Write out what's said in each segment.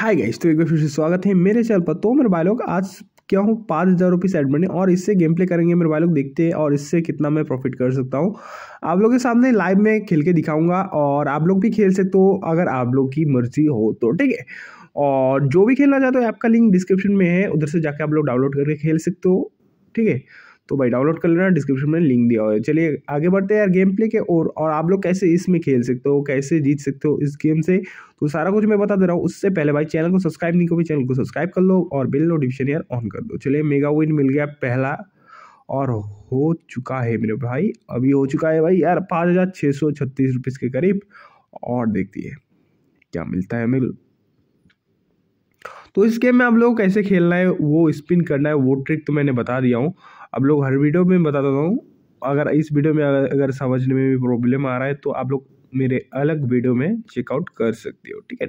hi guys तो एक बार फिर से स्वागत है मेरे चैनल पर तो मेरे भाई लोग आज क्या हूँ पाँच हज़ार रुपये सेट बने और इससे गेम प्ले करेंगे मेरे भाई लोग देखते हैं और इससे कितना मैं प्रॉफिट कर सकता हूँ आप लोगों के सामने लाइव में खेल के दिखाऊंगा और आप लोग भी खेल सकते हो तो अगर आप लोग की मर्जी हो तो ठीक है और जो भी खेलना चाहते हो आपका लिंक डिस्क्रिप्शन में है उधर से जाके आप लोग डाउनलोड करके खेल सकते हो ठीक है तो भाई डाउनलोड कर लेना डिस्क्रिप्शन में लिंक दिया हुआ है चलिए आगे बढ़ते हैं यार गेम प्ले के और और आप लोग कैसे इसमें खेल सकते हो कैसे जीत सकते हो इस गेम से तो सारा कुछ मैं बता दे रहा हूँ उससे पहले भाई चैनल को सब्सक्राइब नहीं करो चैनल को सब्सक्राइब कर लो और बिल नोटिफिकेशन यार ऑन कर दो चलिए मेगा विन मिल गया पहला और हो चुका है मेरे भाई अभी हो चुका है भाई यार पाँच हज़ार छः सौ छत्तीस रुपीज़ के करीब और देखती है क्या मिलता है हमें तो इस गेम में आप लोग कैसे खेलना है वो स्पिन करना है वो ट्रिक तो मैंने बता दिया हूँ आप लोग हर वीडियो में बता देता हूँ अगर इस वीडियो में अगर समझने में भी प्रॉब्लम आ रहा है तो आप लोग मेरे अलग वीडियो में चेकआउट कर सकते हो ठीक है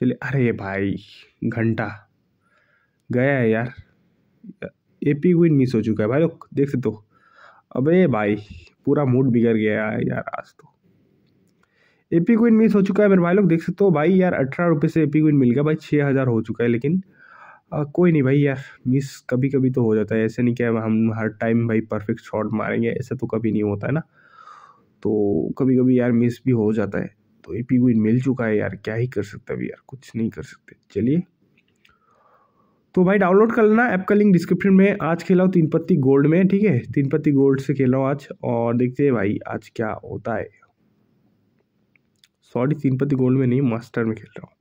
चलिए अरे भाई घंटा गया है यार ए पी क्वीन मिस हो चुका है भाई लोग देख सकते हो अबे भाई पूरा मूड बिगड़ गया है यार आज तो एपी क्विन क्वीन मिस हो चुका है मेरे भाई लोग देख सकते हो भाई यार अठारह रुपये से एपी क्विन क्वीन मिल गया भाई छः हज़ार हो चुका है लेकिन कोई नहीं भाई यार मिस कभी कभी तो हो जाता है ऐसे नहीं क्या हम हर टाइम भाई परफेक्ट शॉट मारेंगे ऐसा तो कभी नहीं होता है ना तो कभी कभी यार मिस भी हो जाता है तो ए पी विन मिल चुका है यार क्या ही कर सकते अभी यार कुछ नहीं कर सकते चलिए तो भाई डाउनलोड कर लेना ऐप का लिंक डिस्क्रिप्शन में आज खेलाओ तीन पत्ती गोल्ड में ठीक है तीन पत्ती गोल्ड से हूँ आज और देखते हैं भाई आज क्या होता है सॉरी तीन पत्ती गोल्ड में नहीं मास्टर में खेल रहा हूँ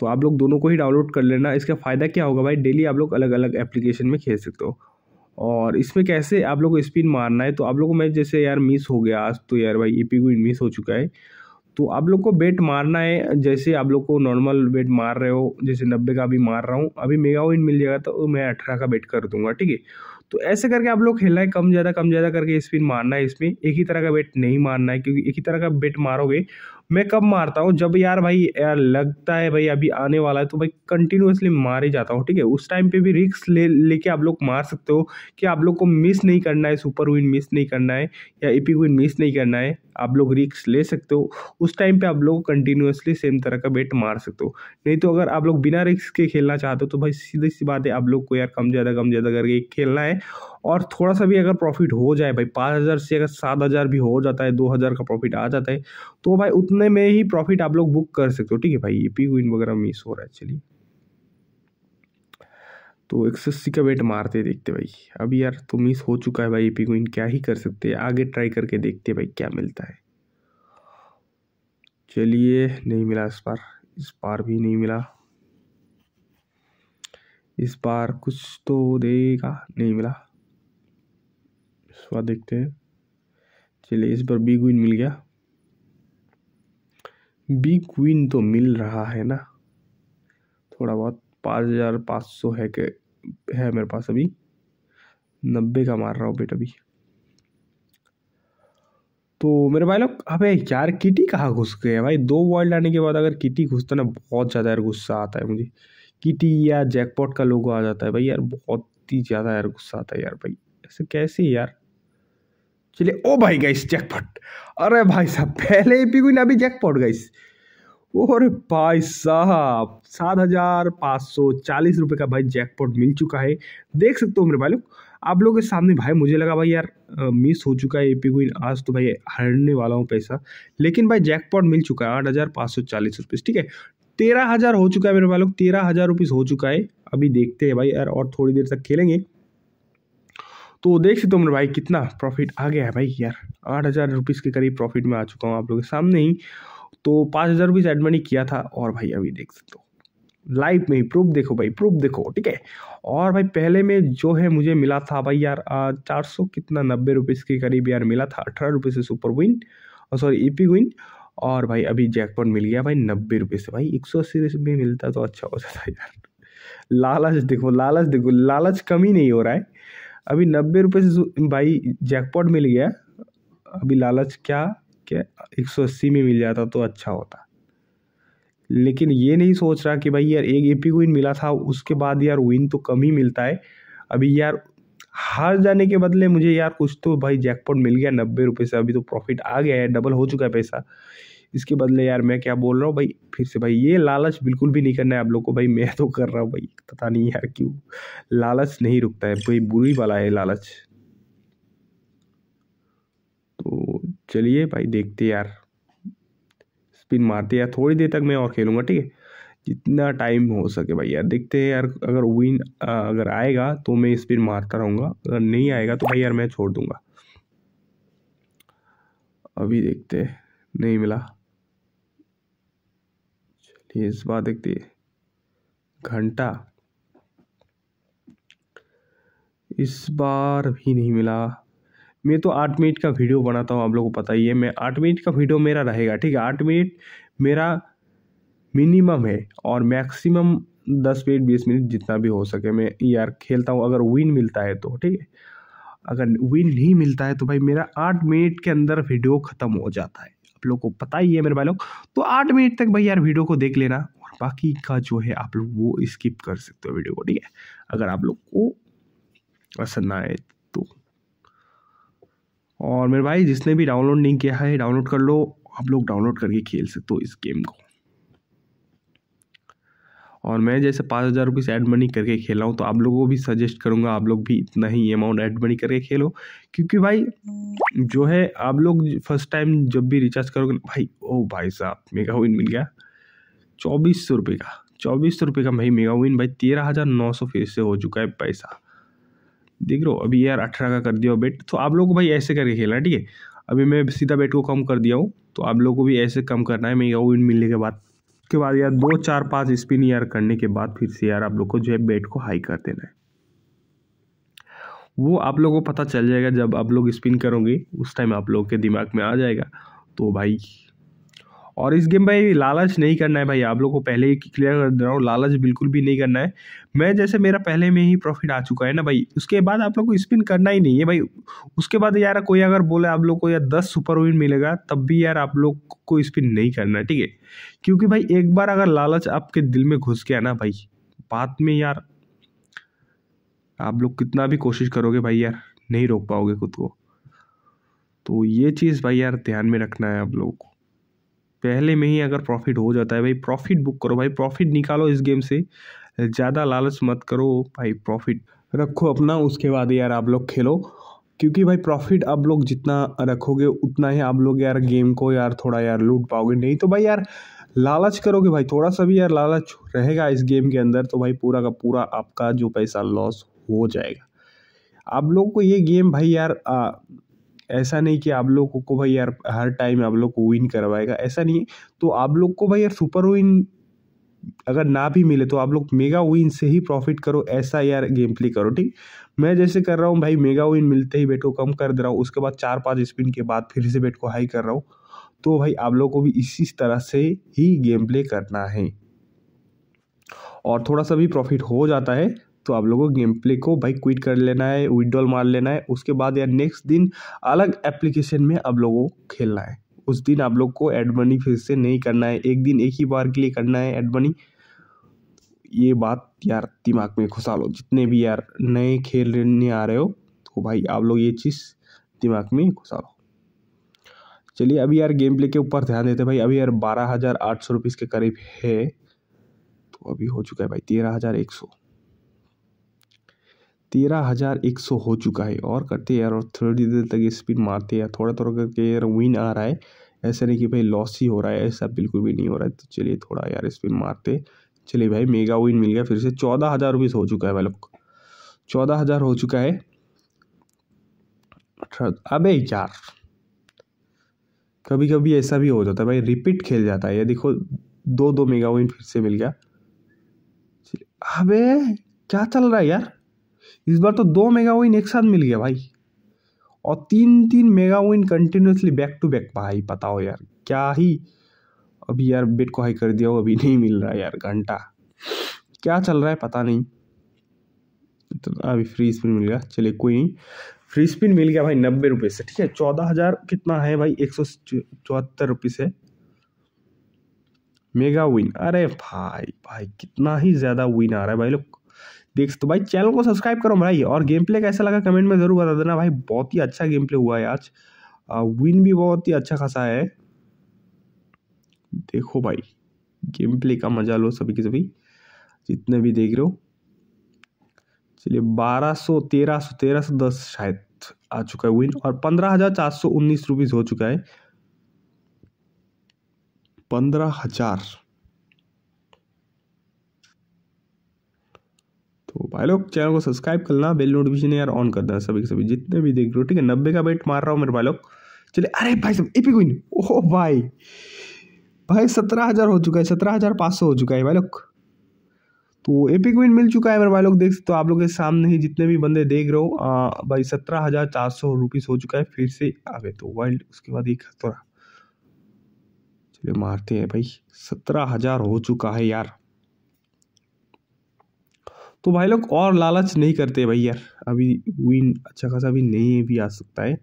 तो आप लोग दोनों को ही डाउनलोड कर लेना इसका फ़ायदा क्या होगा भाई डेली आप लोग अलग अलग एप्लीकेशन में खेल सकते हो और इसमें कैसे आप लोग को स्पिन मारना है तो आप लोग को मैच जैसे यार मिस हो गया आज तो यार भाई पी क्वीन मिस हो चुका है तो आप लोग को बेट मारना है जैसे आप लोग को नॉर्मल बेट मार रहे हो जैसे नब्बे का अभी मार रहा हूँ अभी मेगा विन मिल जाएगा तो मैं अठारह का बेट कर दूंगा ठीक है तो ऐसे करके आप लोग खेलना है कम ज़्यादा कम ज़्यादा करके स्पिन मारना है इसमें एक ही तरह का बेट नहीं मारना है क्योंकि एक ही तरह का बेट मारोगे मैं कब मारता हूँ जब यार भाई यार लगता है भाई अभी आने वाला है तो भाई कंटिन्यूसली मारे जाता हूँ ठीक है उस टाइम पे भी रिक्स ले लेके आप लोग मार सकते हो कि आप लोग को मिस नहीं करना है सुपर विन मिस नहीं करना है या एपिक विन मिस नहीं करना है आप लोग रिक्स ले सकते हो उस टाइम पे आप लोग कंटिन्यूसली सेम तरह का बेट मार सकते हो नहीं तो अगर आप लोग बिना रिक्स के खेलना चाहते हो तो भाई सीधी सी बात है आप लोग को यार कम ज़्यादा कम ज़्यादा करके खेलना है और थोड़ा सा भी अगर प्रॉफिट हो जाए भाई पाँच हज़ार से अगर सात हज़ार भी हो जाता है दो हज़ार का प्रॉफिट आ जाता है तो भाई उतने में ही प्रॉफिट आप लोग बुक कर सकते हो ठीक है भाई ये पी विन वगैरह मिस हो रहा है चलिए तो एक सौ अस्सी का वेट मारते देखते भाई अब यार तो मिस हो चुका है भाई पी क्वीन क्या ही कर सकते हैं आगे ट्राई करके देखते भाई क्या मिलता है चलिए नहीं मिला इस बार इस बार भी नहीं मिला इस बार कुछ तो देगा नहीं मिला स्वाद देखते हैं चलिए इस बार बी क्वीन मिल गया बी क्वीन तो मिल रहा है ना थोड़ा बहुत पाँच हज़ार पाँच सौ है के है मेरे पास अभी नब्बे का मार रहा हूँ बेटा अभी तो मेरे भाई लोग अबे यार किटी कहाँ घुस गए भाई दो वर्ल्ड आने के बाद अगर किटी घुसता ना बहुत ज़्यादा यार गुस्सा आता है मुझे किटी या जैकपॉट का लोगो आ जाता है भाई यार बहुत ही ज़्यादा यार गुस्सा आता है यार भाई ऐसे कैसे यार चलिए ओ भाई गाइस जैकपॉट अरे भाई साहब पहले ही पी अभी जैकपॉट गाइस और भाई साहब सात हज़ार पाँच सौ चालीस रुपये का भाई जैकपॉट मिल चुका है देख सकते हो मेरे भाई लोग आप लोगों के सामने भाई मुझे लगा भाई यार मिस हो चुका है एपी पी आज तो भाई हारने वाला हूँ पैसा लेकिन भाई जैकपॉट मिल चुका है आठ हज़ार पाँच सौ चालीस रुपये ठीक है तेरह हज़ार हो चुका है मेरे भाई लोग तेरह हज़ार हो चुका है अभी देखते हैं भाई यार और थोड़ी देर तक खेलेंगे तो देख सकते हो मेरे भाई कितना प्रॉफिट आ गया है भाई यार आठ हज़ार रुपीज़ के करीब प्रॉफिट में आ चुका हूँ आप लोगों के सामने ही तो पाँच हज़ार रुपीज़ एड मनी किया था और भाई अभी देख सकते हो लाइफ में ही प्रूफ देखो भाई प्रूफ देखो ठीक है और भाई पहले में जो है मुझे मिला था भाई यार चार सौ कितना नब्बे रुपीज़ के करीब यार मिला था अठारह रुपये से सुपर विन और सॉरी ई पी विन और भाई अभी जैकपॉट मिल गया भाई नब्बे रुपये से भाई एक सौ अस्सी रुपये मिलता तो अच्छा हो जाता यार लालच देखो लालच देखो लालच कम ही नहीं हो रहा है अभी नब्बे रुपये से भाई जैकपॉट मिल गया अभी लालच क्या क्या एक सौ अस्सी में मिल जाता तो अच्छा होता लेकिन ये नहीं सोच रहा कि भाई यार एक एपी विन मिला था उसके बाद यार विन तो कम ही मिलता है अभी यार हार जाने के बदले मुझे यार कुछ तो भाई जैकपॉट मिल गया नब्बे रुपये से अभी तो प्रॉफिट आ गया है डबल हो चुका है पैसा इसके बदले यार मैं क्या बोल रहा हूँ भाई फिर से भाई ये लालच बिल्कुल भी नहीं करना है आप लोग को भाई मैं तो कर रहा हूँ भाई पता नहीं यार क्यों लालच नहीं रुकता है भाई बुरी वाला है लालच तो चलिए भाई देखते यार स्पिन मारते यार थोड़ी देर तक मैं और खेलूँगा ठीक है जितना टाइम हो सके भाई यार देखते हैं यार अगर विन अगर आएगा तो मैं स्पिन मारता रहूँगा अगर नहीं आएगा तो भाई यार मैं छोड़ दूंगा अभी देखते हैं नहीं मिला ठीक है इस बात है घंटा इस बार भी नहीं मिला मैं तो आठ मिनट का वीडियो बनाता हूँ आप लोगों को पता ही है मैं आठ मिनट का वीडियो मेरा रहेगा ठीक है आठ मिनट मेरा मिनिमम है और मैक्सिमम दस मिनट बीस मिनट जितना भी हो सके मैं यार खेलता हूँ अगर विन मिलता है तो ठीक है अगर विन नहीं मिलता है तो भाई मेरा आठ मिनट के अंदर वीडियो ख़त्म हो जाता है आप लोग को पता ही है मेरे भाई लोग तो आठ मिनट तक भाई यार वीडियो को देख लेना और बाकी का जो है आप लोग वो स्किप कर सकते हो वीडियो को ठीक है अगर आप लोग को पसंद आए तो और मेरे भाई जिसने भी डाउनलोड नहीं किया है डाउनलोड कर लो आप लोग डाउनलोड करके खेल सकते हो इस गेम को और मैं जैसे पाँच हज़ार से ऐड मनी करके खेला हूँ तो आप लोगों को भी सजेस्ट करूँगा आप लोग भी इतना ही अमाउंट ऐड मनी करके खेलो क्योंकि भाई जो है आप लोग फर्स्ट टाइम जब भी रिचार्ज करोगे भाई ओ भाई साहब मेगा विन मिल गया चौबीस सौ रुपये का चौबीस सौ रुपये का भाई मेगा विन भाई तेरह हज़ार नौ सौ फिर से हो चुका है पैसा देख रहे हो अभी यार अठारह का कर दिया बेट तो आप लोग को भाई ऐसे करके खेलना ठीक है अभी मैं सीधा बेट को कम कर दिया हूँ तो आप लोग को भी ऐसे कम करना है मेगा विन मिलने के बाद उसके बाद यार दो चार पाँच स्पिन यार करने के बाद फिर से यार आप लोग को जो है बेट को हाई कर देना है वो आप लोगों को पता चल जाएगा जब आप लोग स्पिन करोगे उस टाइम आप लोगों के दिमाग में आ जाएगा तो भाई और इस गेम भाई लालच नहीं करना है भाई आप लोग को पहले ही क्लियर कर दे रहा हूँ लालच बिल्कुल भी नहीं करना है मैं जैसे मेरा पहले में ही प्रॉफिट आ चुका है ना भाई उसके बाद आप लोग को स्पिन करना ही नहीं है भाई उसके बाद यार कोई अगर बोले आप लोग को यार दस सुपर विन मिलेगा तब भी यार आप लोग को स्पिन नहीं करना है ठीक है क्योंकि भाई एक बार अगर लालच आपके दिल में घुस गया ना भाई बाद में यार आप लोग कितना भी कोशिश करोगे भाई यार नहीं रोक पाओगे खुद को तो ये चीज़ भाई यार ध्यान में रखना है आप लोगों को पहले में ही अगर प्रॉफिट हो जाता है भाई प्रॉफिट बुक करो भाई प्रॉफिट निकालो इस गेम से ज़्यादा लालच मत करो भाई प्रॉफिट रखो अपना उसके बाद यार आप लोग खेलो क्योंकि भाई प्रॉफिट आप लोग जितना रखोगे उतना ही आप लोग यार गेम को यार थोड़ा यार लूट पाओगे नहीं तो भाई यार लालच करोगे भाई थोड़ा सा भी यार लालच रहेगा इस गेम के अंदर तो भाई पूरा का पूरा आपका जो पैसा लॉस हो जाएगा आप लोग को ये गेम भाई यार आ, ऐसा नहीं कि आप लोगों को भाई यार हर टाइम आप लोग को विन करवाएगा ऐसा नहीं तो आप लोग को भाई यार सुपर विन अगर ना भी मिले तो आप लोग मेगा विन से ही प्रॉफिट करो ऐसा यार गेम प्ले करो ठीक मैं जैसे कर रहा हूँ भाई मेगा विन मिलते ही बेट को कम कर दे रहा हूँ उसके बाद चार पाँच स्पिन के बाद फिर से बेट को हाई कर रहा हूँ तो भाई आप लोग को भी इसी तरह से ही गेम प्ले करना है और थोड़ा सा भी प्रॉफिट हो जाता है तो आप लोगों को गेम प्ले को भाई क्विट कर लेना है विड्रॉल मार लेना है उसके बाद या नेक्स्ट दिन अलग एप्लीकेशन में आप लोगों को खेलना है उस दिन आप लोग को एडमनी फिर से नहीं करना है एक दिन एक ही बार के लिए करना है एडमनी ये बात यार दिमाग में घुसा लो जितने भी यार नए खेलने आ रहे हो तो भाई आप लोग ये चीज़ दिमाग में घुसा लो चलिए अभी यार गेम प्ले के ऊपर ध्यान देते भाई अभी यार बारह हज़ार आठ सौ रुपीज़ के करीब है तो अभी हो चुका है भाई तेरह हज़ार एक सौ तेरह हज़ार एक सौ हो चुका है और करते यार और थोड़ी देर तक स्पिन मारते यार थोड़ा थोड़ा करके यार विन आ रहा है ऐसा नहीं कि भाई लॉस ही हो रहा है ऐसा बिल्कुल भी नहीं हो रहा है तो चलिए थोड़ा यार स्पिन मारते चलिए भाई मेगा विन मिल गया फिर से चौदह हज़ार रुपीज़ हो चुका है भाई लोग चौदह हज़ार हो चुका है अबे यार कभी कभी ऐसा भी हो जाता है भाई रिपीट खेल जाता है यार देखो दो दो मेगा विन फिर से मिल गया अबे क्या चल रहा है यार इस बार तो दो मेगा विन एक साथ मिल गया भाई और तीन तीन mega win continuously back to back भाई पता हो यार क्या ही अभी यार बिट को हाई कर दिया हो अभी नहीं मिल रहा यार घंटा क्या चल रहा है पता नहीं तो अभी फ्री स्पिन मिल गया चलिए कोई नहीं फ्री स्पिन मिल गया भाई नब्बे रुपये से ठीक है चौदह हज़ार कितना है भाई एक सौ चौहत्तर रुपये से मेगा विन अरे भाई भाई कितना ही ज़्यादा विन आ रहा है भाई लोग देख सकते हो भाई चैनल को सब्सक्राइब करो भाई और गेम प्ले कैसा लगा कमेंट में ज़रूर बता देना भाई बहुत ही अच्छा गेम प्ले हुआ है आज विन भी बहुत ही अच्छा खासा है देखो भाई गेम प्ले का मज़ा लो सभी के सभी जितने भी देख रहे हो चलिए बारह सौ तेरह सौ तेरह सौ दस शायद आ चुका है विन और पंद्रह हज़ार चार सौ उन्नीस रुपीज़ हो चुका है पंद्रह हज़ार तो भाई लोग चैनल को सब्सक्राइब करना बेल नोटिफिकेशन यार ऑन कर देना सभी सभी जितने भी देख रहे हो ठीक है नब्बे का बेट मार रहा हूँ मेरे भाई लोग चले अरे भाई साहब एपी क्वीन ओह भाई भाई सत्रह हज़ार हो चुका है सत्रह हज़ार पाँच सौ हो चुका है भाई लोग तो एपिक विन मिल चुका है मेरे भाई लोग देख सकते हो तो आप लोग के सामने ही जितने भी बंदे देख रहे हो भाई सत्रह हज़ार चार सौ रुपीज़ हो चुका है फिर से आ गए तो वाइल्ड उसके बाद एक थोड़ा चलिए मारते हैं भाई सत्रह हज़ार हो चुका है यार तो भाई लोग और लालच नहीं करते भाई यार अभी विन अच्छा खासा भी नहीं भी आ सकता है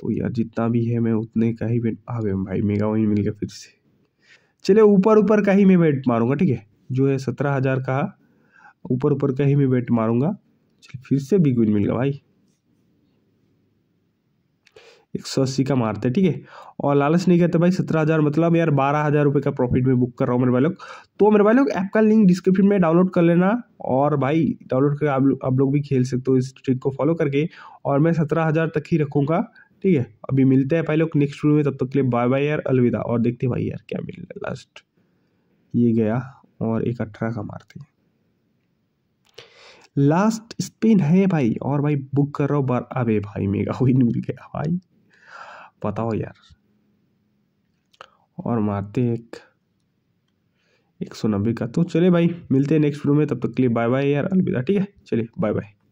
तो यार जितना भी है मैं उतने का ही बेट आ गया भाई मेगा विन मिल गया फिर से चले ऊपर ऊपर का ही मैं बेट मारूंगा ठीक है जो है सत्रह हज़ार का ऊपर ऊपर का ही मैं बेट मारूंगा चलिए फिर से बिग विन मिल गया भाई एक सौ अस्सी का मारते हैं ठीक है और लालच नहीं करते भाई सत्रह हज़ार मतलब यार बारह हज़ार रुपये का प्रॉफिट में बुक कर रहा हूँ मेरे भाई लोग तो मेरे भाई लोग ऐप का लिंक डिस्क्रिप्शन में डाउनलोड कर लेना और भाई डाउनलोड करके आप लोग भी खेल सकते हो इस ट्रिक को फॉलो करके और मैं सत्रह हज़ार तक ही रखूँगा ठीक है अभी मिलते हैं भाई लोग नेक्स्ट वीडियो में तब तक के लिए बाय बाय यार अलविदा और देखते भाई यार क्या मिल रहा लास्ट ये गया और एक अठारह का मारते हैं लास्ट स्पिन है भाई और भाई बुक कर रहा हूँ बार अबे भाई मेगा विन मिल गया भाई बताओ यार और मारते एक एक सौ नब्बे का तो चले भाई मिलते हैं नेक्स्ट वीडियो में तब तक के लिए बाय बाय यार अलविदा ठीक है चलिए बाय बाय